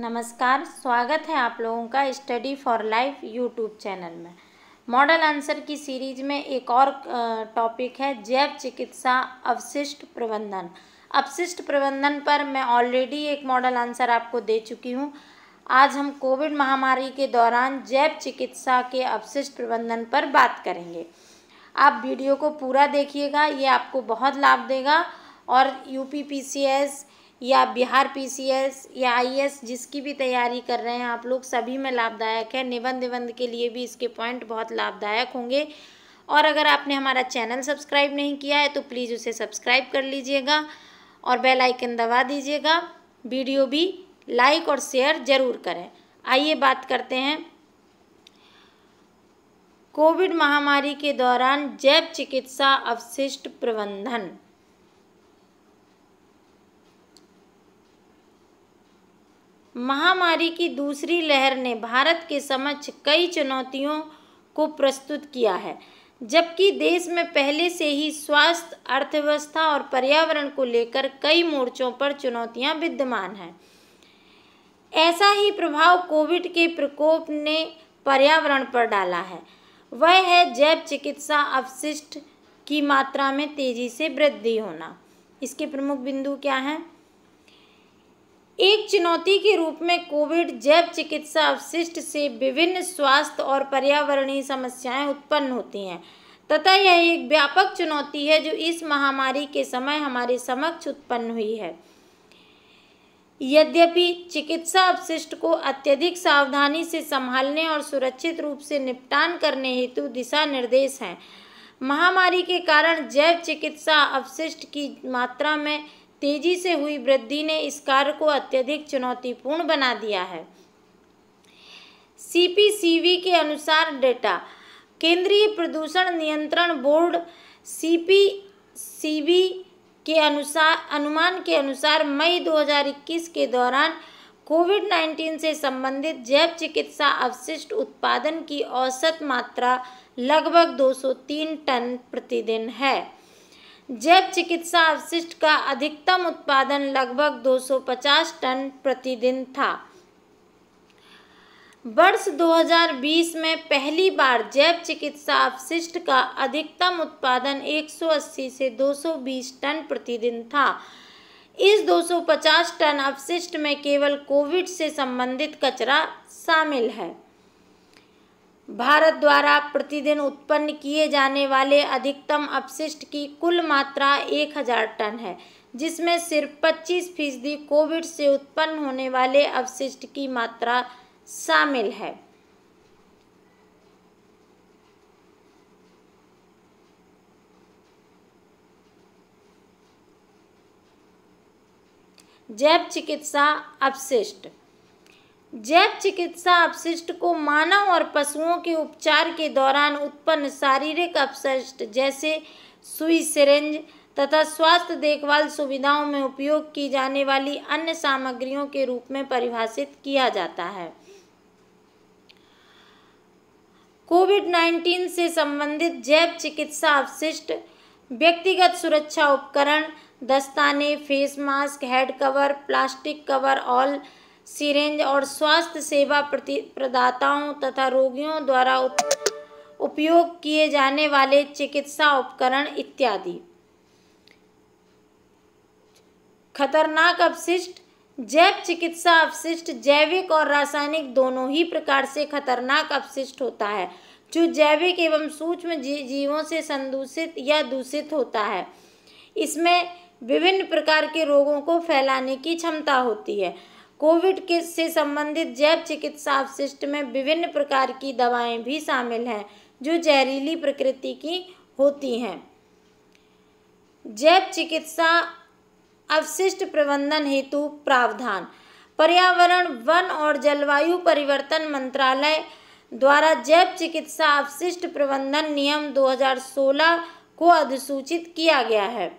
नमस्कार स्वागत है आप लोगों का study for life YouTube channel में मॉडल आंसर की सीरीज में एक और टॉपिक है जैव चिकित्सा अवशिष्ट प्रबंधन अपशिष्ट प्रबंधन पर मैं ऑलरेडी एक मॉडल आंसर आपको दे चुकी हूँ आज हम कोविड महामारी के दौरान जैव चिकित्सा के अपशिष्ट प्रबंधन पर बात करेंगे आप वीडियो को पूरा देखिएगा ये आपको बहुत लाभ देगा और U P P C S या बिहार पीसीएस या आईएएस जिसकी भी तैयारी कर रहे हैं आप लोग सभी में लाभदायक है निबंध निबंध के लिए भी इसके पॉइंट बहुत लाभदायक होंगे और अगर आपने हमारा चैनल सब्सक्राइब नहीं किया है तो प्लीज़ उसे सब्सक्राइब कर लीजिएगा और बेल आइकन दबा दीजिएगा वीडियो भी लाइक और शेयर ज़रूर करें आइए बात करते हैं कोविड महामारी के दौरान जैव चिकित्सा अवशिष्ट प्रबंधन महामारी की दूसरी लहर ने भारत के समक्ष कई चुनौतियों को प्रस्तुत किया है जबकि देश में पहले से ही स्वास्थ्य अर्थव्यवस्था और पर्यावरण को लेकर कई मोर्चों पर चुनौतियां विद्यमान हैं ऐसा ही प्रभाव कोविड के प्रकोप ने पर्यावरण पर डाला है वह है जैव चिकित्सा अवशिष्ट की मात्रा में तेज़ी से वृद्धि होना इसके प्रमुख बिंदु क्या हैं एक चुनौती के रूप में कोविड जैव चिकित्सा अवशिष्ट से विभिन्न स्वास्थ्य और पर्यावरणीय समस्याएं उत्पन्न होती हैं तथा यह एक व्यापक चुनौती है जो इस महामारी के समय हमारे समक्ष उत्पन्न हुई है यद्यपि चिकित्सा अपशिष्ट को अत्यधिक सावधानी से संभालने और सुरक्षित रूप से निपटान करने हेतु दिशा निर्देश हैं महामारी के कारण जैव चिकित्सा अपशिष्ट की मात्रा में तेजी से हुई वृद्धि ने इस कार्य को अत्यधिक चुनौतीपूर्ण बना दिया है सीपीसीवी के अनुसार डेटा केंद्रीय प्रदूषण नियंत्रण बोर्ड बी के अनुसार अनुमान के अनुसार मई 2021 के दौरान कोविड 19 से संबंधित जैव चिकित्सा अवशिष्ट उत्पादन की औसत मात्रा लगभग 203 टन प्रतिदिन है जैव चिकित्सा अवशिष्ट का अधिकतम उत्पादन लगभग 250 टन प्रतिदिन था वर्ष 2020 में पहली बार जैव चिकित्सा अवशिष्ट का अधिकतम उत्पादन 180 से 220 टन प्रतिदिन था इस 250 टन अवशिष्ट में केवल कोविड से संबंधित कचरा शामिल है भारत द्वारा प्रतिदिन उत्पन्न किए जाने वाले अधिकतम अपशिष्ट की कुल मात्रा एक हजार टन है जिसमें सिर्फ पच्चीस फीसदी कोविड से उत्पन्न होने वाले अपशिष्ट की मात्रा शामिल है जैव चिकित्सा अपशिष्ट जैव चिकित्सा अपशिष्ट को मानव और पशुओं के उपचार के दौरान उत्पन्न शारीरिक अपशिष्ट जैसे सुई सिरेंज तथा स्वास्थ्य देखभाल सुविधाओं में उपयोग की जाने वाली अन्य सामग्रियों के रूप में परिभाषित किया जाता है कोविड 19 से संबंधित जैव चिकित्सा अवशिष्ट व्यक्तिगत सुरक्षा उपकरण दस्ताने face mask head cover plastic cover all और सिरेंज और स्वास्थ्य सेवा प्रदाताओं तथा रोगियों द्वारा उपयोग किए जाने वाले चिकित्सा उपकरण इत्यादि खतरनाक अपशिष्ट जैव चिकित्सा अपशिष्ट जैविक और रासायनिक दोनों ही प्रकार से खतरनाक अपशिष्ट होता है जो जैविक एवं सूक्ष्म जीवों से संदूषित या दूषित होता है इसमें विभिन्न प्रकार के रोगों को फैलाने की क्षमता होती है कोविड के से संबंधित जैव चिकित्सा अवशिष्ट में विभिन्न प्रकार की दवाएं भी शामिल हैं जो जहरीली प्रकृति की होती हैं जैव चिकित्सा अवशिष्ट प्रबंधन हेतु प्रावधान पर्यावरण वन और जलवायु परिवर्तन मंत्रालय द्वारा जैव चिकित्सा अवशिष्ट प्रबंधन नियम 2016 को अधिसूचित किया गया है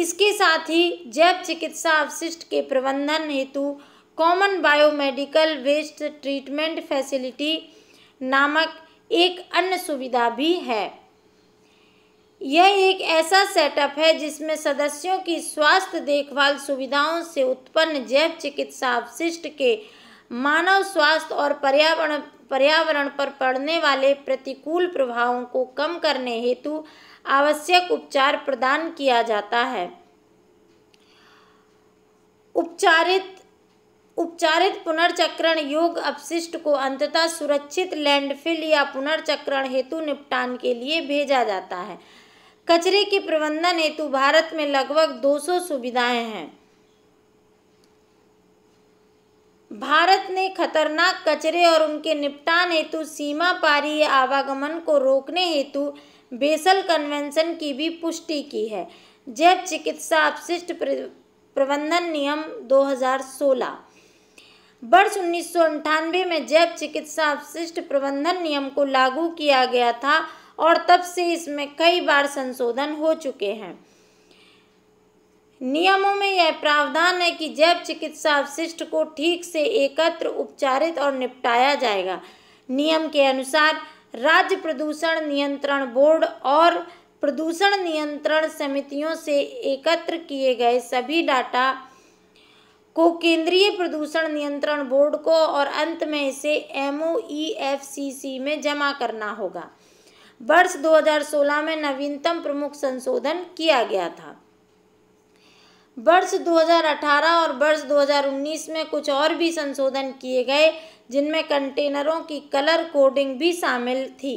इसके साथ ही जैव चिकित्सा अवशिष्ट के प्रबंधन हेतु common biomedical waste treatment facility नामक एक अन्य सुविधा भी है यह एक ऐसा सेटअप है जिसमें सदस्यों की स्वास्थ्य देखभाल सुविधाओं से उत्पन्न जैव चिकित्सा अवशिष्ट के मानव स्वास्थ्य और पर्यावरण पर्यावरण पर पड़ने वाले प्रतिकूल प्रभावों को कम करने हेतु आवश्यक उपचार प्रदान किया जाता है उपचारित उपचारित पुनर्चक्रण योग अपशिष्ट को अंततः सुरक्षित लैंडफिल या पुनर्चक्रण हेतु निपटान के लिए भेजा जाता है कचरे के प्रबंधन हेतु भारत में लगभग 200 सुविधाएं हैं भारत ने खतरनाक कचरे और उनके निपटान हेतु सीमा पारी आवागमन को रोकने हेतु बेसल कन्वेंशन की भी पुष्टि की है जैव चिकित्सा अपशिष्ट प्रबंधन नियम 2016 वर्ष उन्नीस में जैव चिकित्सा अपशिष्ट प्रबंधन नियम को लागू किया गया था और तब से इसमें कई बार संशोधन हो चुके हैं नियमों में यह प्रावधान है कि जैव चिकित्सा अवशिष्ट को ठीक से एकत्र उपचारित और निपटाया जाएगा नियम के अनुसार राज्य प्रदूषण नियंत्रण बोर्ड और प्रदूषण नियंत्रण समितियों से एकत्र किए गए सभी डाटा को केंद्रीय प्रदूषण नियंत्रण बोर्ड को और अंत में इसे एम e में जमा करना होगा वर्ष 2016 में नवीनतम प्रमुख संशोधन किया गया था वर्ष 2018 और वर्ष 2019 में कुछ और भी संशोधन किए गए जिनमें कंटेनरों की कलर कोडिंग भी शामिल थी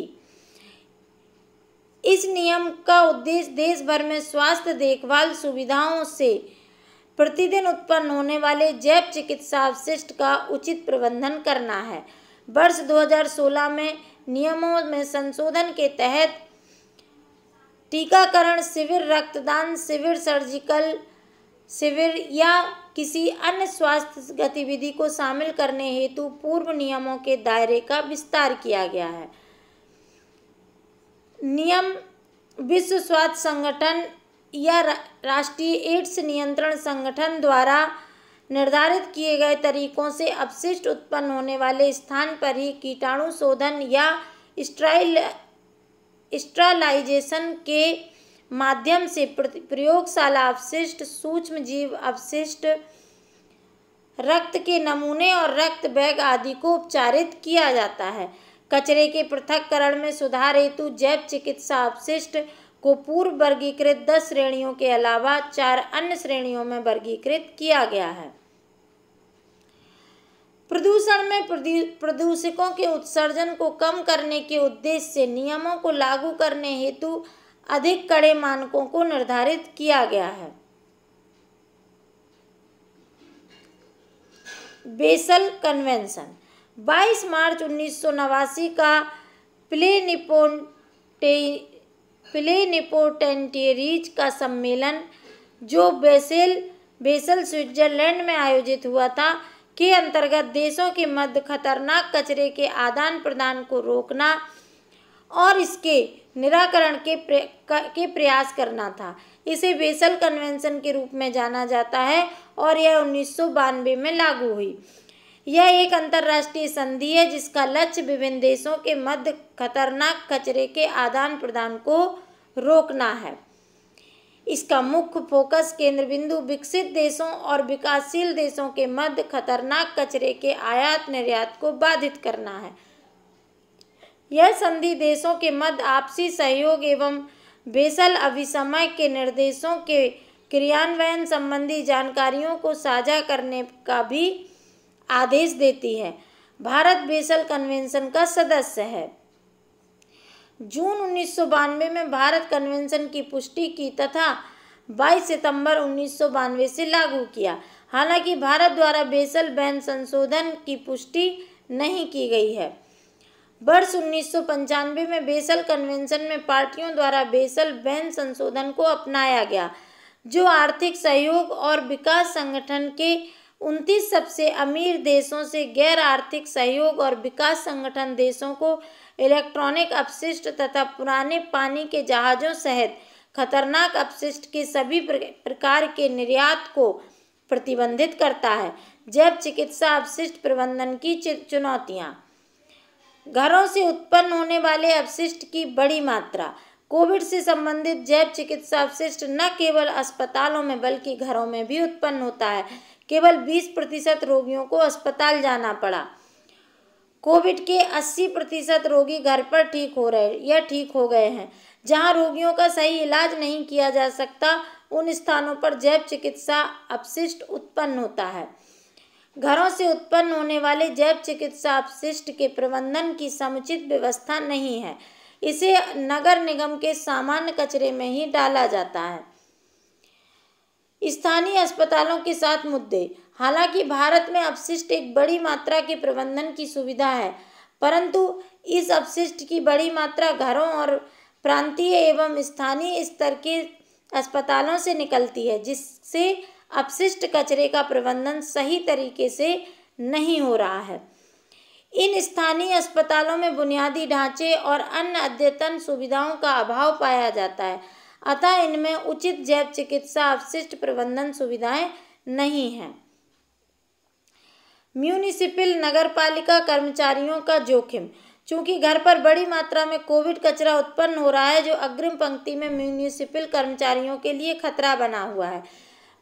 इस नियम का उद्देश्य देश भर में स्वास्थ्य देखभाल सुविधाओं से प्रतिदिन उत्पन्न होने वाले जैव चिकित्सा अवशिष्ट का उचित प्रबंधन करना है वर्ष 2016 में नियमों में संशोधन के तहत टीकाकरण शिविर रक्तदान शिविर सर्जिकल शिविर या किसी अन्य स्वास्थ्य गतिविधि को शामिल करने हेतु पूर्व नियमों के दायरे का विस्तार किया गया है नियम विश्व स्वास्थ्य संगठन या राष्ट्रीय एड्स नियंत्रण संगठन द्वारा निर्धारित किए गए तरीकों से अपशिष्ट उत्पन्न होने वाले स्थान पर ही कीटाणु शोधन या स्ट्राइल स्ट्रालाइजेशन के माध्यम से प्रयोगशाला अवशिष्ट सूक्ष्म जीव अवशिष्ट रक्त के नमूने और रक्त बैग आदि को उपचारित किया जाता है कचरे के पृथककरण में सुधार हेतु जैव चिकित्सा अवशिष्ट को पूर्व वर्गीकृत दस श्रेणियों के अलावा चार अन्य श्रेणियों में वर्गीकृत किया गया है प्रदूषण में प्रदूषकों के उत्सर्जन को कम करने के उद्देश्य से नियमों को लागू करने हेतु अधिक कड़े मानकों को निर्धारित किया गया है बेसल कन्वेंशन 22 मार्च उन्नीस का प्ले निपोटे प्ले निपोटेंटेरीज का सम्मेलन जो बेसेल बेसल स्विट्जरलैंड में आयोजित हुआ था के अंतर्गत देशों के मध्य खतरनाक कचरे के आदान प्रदान को रोकना और इसके निराकरण के प्र, के प्रयास करना था इसे बेसल कन्वेंशन के रूप में जाना जाता है और यह उन्नीस में लागू हुई यह एक अंतर्राष्ट्रीय संधि है जिसका लक्ष्य विभिन्न देशों के मध्य खतरनाक कचरे के आदान प्रदान को रोकना है इसका मुख्य फोकस केंद्र बिंदु विकसित देशों और विकासशील देशों के मध्य खतरनाक कचरे के आयात निर्यात को बाधित करना है यह संधि देशों के मध्य आपसी सहयोग एवं बेसल अभिसमय के निर्देशों के क्रियान्वयन संबंधी जानकारियों को साझा करने का भी आदेश देती है भारत बेसल कन्वेंशन का सदस्य है जून उन्नीस में भारत कन्वेंशन की पुष्टि की तथा 22 सितंबर उन्नीस से लागू किया हालांकि भारत द्वारा बेसल बैन संशोधन की पुष्टि नहीं की गई है वर्ष उन्नीस में बेसल कन्वेंशन में पार्टियों द्वारा बेसल बैन संशोधन को अपनाया गया जो आर्थिक सहयोग और विकास संगठन के उनतीस सबसे अमीर देशों से गैर आर्थिक सहयोग और विकास संगठन देशों को इलेक्ट्रॉनिक अपशिष्ट तथा पुराने पानी के जहाज़ों सहित खतरनाक अपशिष्ट के सभी प्रकार के निर्यात को प्रतिबंधित करता है जैव चिकित्सा अपशिष्ट प्रबंधन की चुनौतियाँ घरों से उत्पन्न होने वाले अपशिष्ट की बड़ी मात्रा कोविड से संबंधित जैव चिकित्सा अपशिष्ट न केवल अस्पतालों में बल्कि घरों में भी उत्पन्न होता है केवल 20 प्रतिशत रोगियों को अस्पताल जाना पड़ा कोविड के 80 प्रतिशत रोगी घर पर ठीक हो रहे या ठीक हो गए हैं जहां रोगियों का सही इलाज नहीं किया जा सकता उन स्थानों पर जैव चिकित्सा अपशिष्ट उत्पन्न होता है घरों से उत्पन्न होने वाले जैव चिकित्सा अपशिष्ट के प्रबंधन की समुचित व्यवस्था नहीं है इसे नगर निगम के सामान्य कचरे में ही डाला जाता है स्थानीय अस्पतालों के साथ मुद्दे हालांकि भारत में अपशिष्ट एक बड़ी मात्रा के प्रबंधन की सुविधा है परंतु इस अपशिष्ट की बड़ी मात्रा घरों और प्रांतीय एवं स्थानीय स्तर के अस्पतालों से निकलती है जिससे अपशिष्ट कचरे का प्रबंधन सही तरीके से नहीं हो रहा है इन स्थानीय अस्पतालों में बुनियादी ढांचे और अन्य अद्यतन सुविधाओं का अभाव पाया जाता है अतः इनमें उचित जैव चिकित्सा अपशिष्ट प्रबंधन सुविधाएं नहीं हैं म्यूनिसिपल नगर पालिका कर्मचारियों का जोखिम चूंकि घर पर बड़ी मात्रा में कोविड कचरा उत्पन्न हो रहा है जो अग्रिम पंक्ति में म्यूनिसिपल कर्मचारियों के लिए खतरा बना हुआ है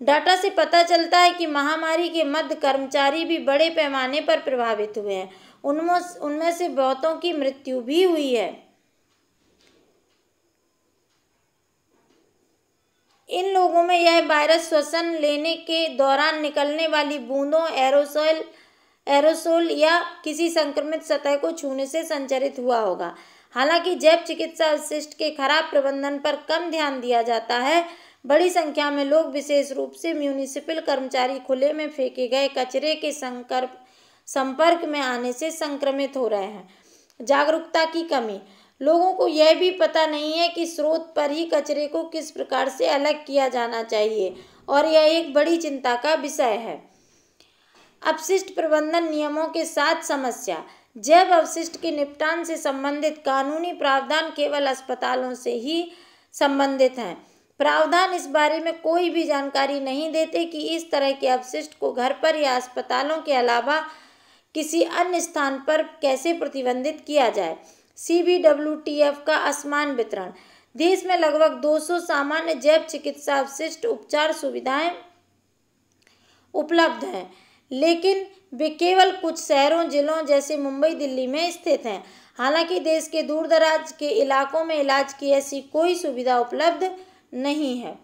डाटा से पता चलता है कि महामारी के मध्य कर्मचारी भी बड़े पैमाने पर प्रभावित हुए हैं उनमें उनमें से बहुतों की मृत्यु भी हुई है इन लोगों में यह वायरस श्वसन लेने के दौरान निकलने वाली बूंदों एरोसोल एरोसोल या किसी संक्रमित सतह को छूने से संचरित हुआ होगा हालांकि जैव चिकित्सा अवशिष्ट के खराब प्रबंधन पर कम ध्यान दिया जाता है बड़ी संख्या में लोग विशेष रूप से म्यूनिसिपल कर्मचारी खुले में फेंके गए कचरे के संकर संपर्क में आने से संक्रमित हो रहे हैं जागरूकता की कमी लोगों को यह भी पता नहीं है कि स्रोत पर ही कचरे को किस प्रकार से अलग किया जाना चाहिए और यह एक बड़ी चिंता का विषय है अपशिष्ट प्रबंधन नियमों के साथ समस्या जैव अवशिष्ट के निपटान से संबंधित कानूनी प्रावधान केवल अस्पतालों से ही संबंधित हैं प्रावधान इस बारे में कोई भी जानकारी नहीं देते कि इस तरह के अपशिष्ट को घर पर या अस्पतालों के अलावा किसी अन्य स्थान पर कैसे प्रतिबंधित किया जाए सी बी टी एफ का असमान वितरण देश में लगभग 200 सामान्य जैव चिकित्सा अवशिष्ट उपचार सुविधाएं उपलब्ध हैं लेकिन वे केवल कुछ शहरों जिलों जैसे मुंबई दिल्ली में स्थित हैं हालांकि देश के दूर दराज के इलाकों में इलाज की ऐसी कोई सुविधा उपलब्ध नहीं है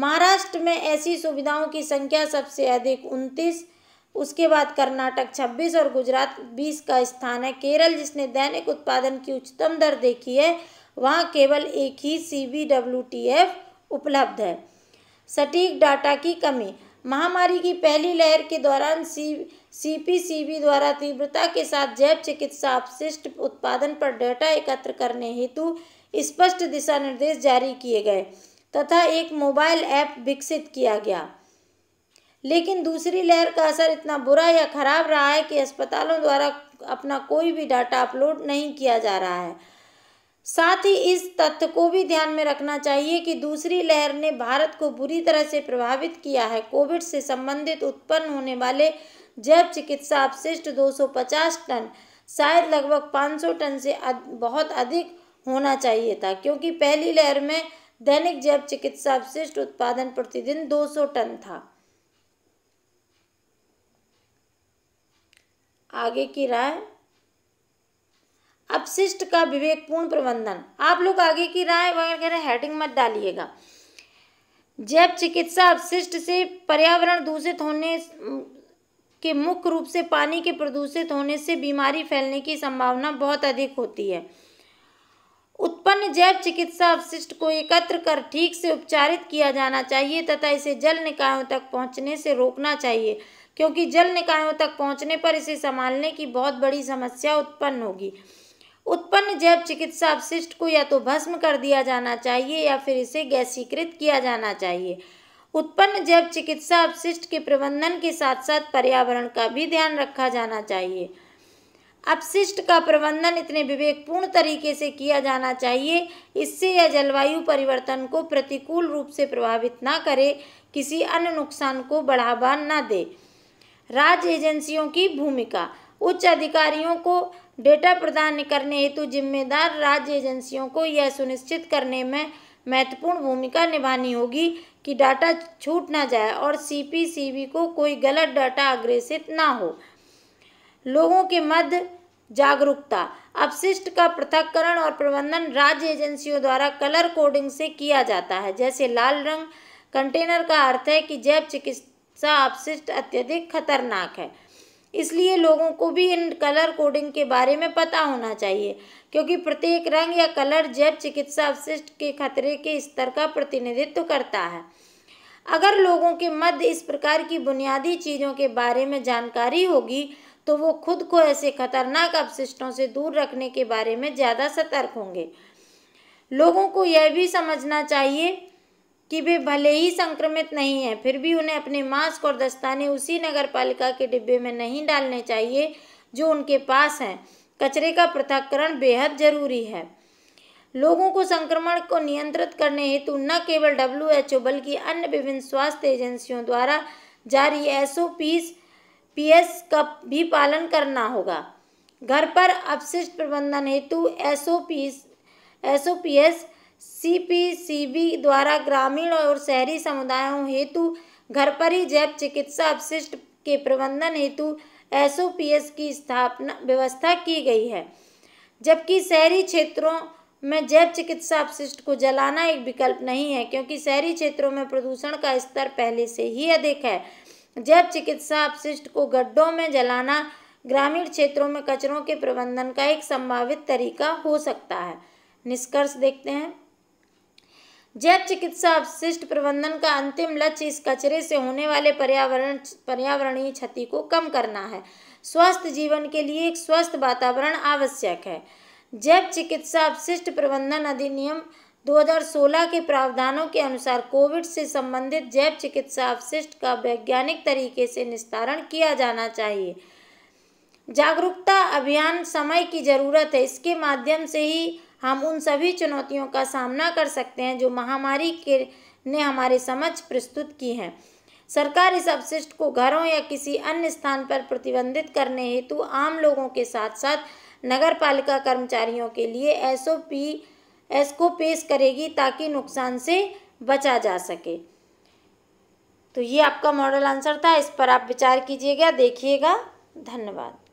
महाराष्ट्र में ऐसी सुविधाओं की संख्या सबसे अधिक उनतीस उसके बाद कर्नाटक 26 और गुजरात 20 का स्थान है केरल जिसने दैनिक उत्पादन की उच्चतम दर देखी है वहाँ केवल एक ही C B W T F उपलब्ध है सटीक डाटा की कमी महामारी की पहली लहर के दौरान सी बी द्वारा तीव्रता के साथ जैव चिकित्सा अपशिष्ट उत्पादन पर डाटा एकत्र करने हेतु स्पष्ट दिशा निर्देश जारी किए गए तथा एक मोबाइल ऐप विकसित किया गया लेकिन दूसरी लहर का असर इतना बुरा या खराब रहा है कि अस्पतालों द्वारा अपना कोई भी डाटा अपलोड नहीं किया जा रहा है साथ ही इस तथ्य को भी ध्यान में रखना चाहिए कि दूसरी लहर ने भारत को बुरी तरह से प्रभावित किया है कोविड से संबंधित उत्पन्न होने वाले जैव चिकित्सा अपशिष्ट 250 टन शायद लगभग 500 टन से बहुत अधिक होना चाहिए था क्योंकि पहली लहर में दैनिक जैव चिकित्सा अवशिष्ट उत्पादन प्रतिदिन 200 टन था आगे की राय अपशिष्ट का विवेकपूर्ण प्रबंधन आप लोग आगे की राय वगैरह हेडिंग मत डालिएगा जैव चिकित्सा अपशिष्ट से पर्यावरण दूषित होने के मुख्य रूप से पानी के प्रदूषित होने से बीमारी फैलने की संभावना बहुत अधिक होती है उत्पन्न जैव चिकित्सा अवशिष्ट को एकत्र कर ठीक से उपचारित किया जाना चाहिए तथा इसे जल निकायों तक पहुंचने से रोकना चाहिए क्योंकि जल निकायों तक पहुंचने पर इसे संभालने की बहुत बड़ी समस्या उत्पन्न होगी उत्पन्न जैव चिकित्सा अवशिष्ट को या तो भस्म कर दिया जाना चाहिए या फिर इसे गैसीकृत किया जाना चाहिए उत्पन्न जैव चिकित्सा अवशिष्ट के प्रबंधन के साथ साथ पर्यावरण का भी ध्यान रखा जाना चाहिए अपशिष्ट का प्रबंधन इतने विवेकपूर्ण तरीके से किया जाना चाहिए इससे यह जलवायु परिवर्तन को प्रतिकूल रूप से प्रभावित ना करे किसी अन्य नुकसान को बढ़ावा न दे राज्य एजेंसियों की भूमिका उच्च अधिकारियों को डेटा प्रदान करने हेतु जिम्मेदार राज्य एजेंसियों को यह सुनिश्चित करने में महत्वपूर्ण भूमिका निभानी होगी कि डाटा छूट ना जाए और सी को कोई गलत डाटा अग्रेषित ना हो लोगों के मध्य जागरूकता अपशिष्ट का पृथककरण और प्रबंधन राज्य एजेंसियों द्वारा कलर कोडिंग से किया जाता है जैसे लाल रंग कंटेनर का अर्थ है कि जैव चिकित्सा अपशिष्ट अत्यधिक खतरनाक है इसलिए लोगों को भी इन कलर कोडिंग के बारे में पता होना चाहिए क्योंकि प्रत्येक रंग या कलर जैव चिकित्सा अपशिष्ट के खतरे के स्तर का प्रतिनिधित्व करता है अगर लोगों के मध्य इस प्रकार की बुनियादी चीज़ों के बारे में जानकारी होगी तो वो खुद को ऐसे खतरनाक अपशिष्टों से दूर रखने के बारे में ज़्यादा सतर्क होंगे लोगों को यह भी समझना चाहिए कि वे भले ही संक्रमित नहीं हैं फिर भी उन्हें अपने मास्क और दस्ताने उसी नगर पालिका के डिब्बे में नहीं डालने चाहिए जो उनके पास हैं कचरे का पृथककरण बेहद ज़रूरी है लोगों को संक्रमण को नियंत्रित करने हेतु न केवल डब्ल्यू एच ओ बल्कि अन्य विभिन्न स्वास्थ्य एजेंसियों द्वारा जारी एस ओ पीज़ पीएस का भी पालन करना होगा घर पर अपशिष्ट प्रबंधन हेतु पी सी सीपीसीबी द्वारा ग्रामीण और शहरी समुदायों हेतु घर पर ही जैव चिकित्सा अपशिष्ट के प्रबंधन हेतु एसओपीएस की स्थापना व्यवस्था की गई है जबकि शहरी क्षेत्रों में जैव चिकित्सा अपशिष्ट को जलाना एक विकल्प नहीं है क्योंकि शहरी क्षेत्रों में प्रदूषण का स्तर पहले से ही अधिक है जैव चिकित्सा अपशिष्ट को गड्ढों में जलाना ग्रामीण क्षेत्रों में कचरों के प्रबंधन का एक संभावित तरीका हो सकता है निष्कर्ष देखते हैं जैव चिकित्सा अपशिष्ट प्रबंधन का अंतिम लक्ष्य इस कचरे से होने वाले पर्यावरण पर्यावरणीय क्षति को कम करना है स्वस्थ जीवन के लिए एक स्वस्थ वातावरण आवश्यक है जैव चिकित्सा अपशिष्ट प्रबंधन अधिनियम 2016 के प्रावधानों के अनुसार कोविड से संबंधित जैव चिकित्सा अवशिष्ट का वैज्ञानिक तरीके से निस्तारण किया जाना चाहिए जागरूकता अभियान समय की ज़रूरत है इसके माध्यम से ही हम उन सभी चुनौतियों का सामना कर सकते हैं जो महामारी के ने हमारे समझ प्रस्तुत की हैं सरकार इस अवशिष्ट को घरों या किसी अन्य स्थान पर प्रतिबंधित करने हेतु आम लोगों के साथ साथ नगर पालिका कर्मचारियों के लिए एसओपी इसको पेश करेगी ताकि नुकसान से बचा जा सके तो ये आपका मॉडल आंसर था इस पर आप विचार कीजिएगा देखिएगा धन्यवाद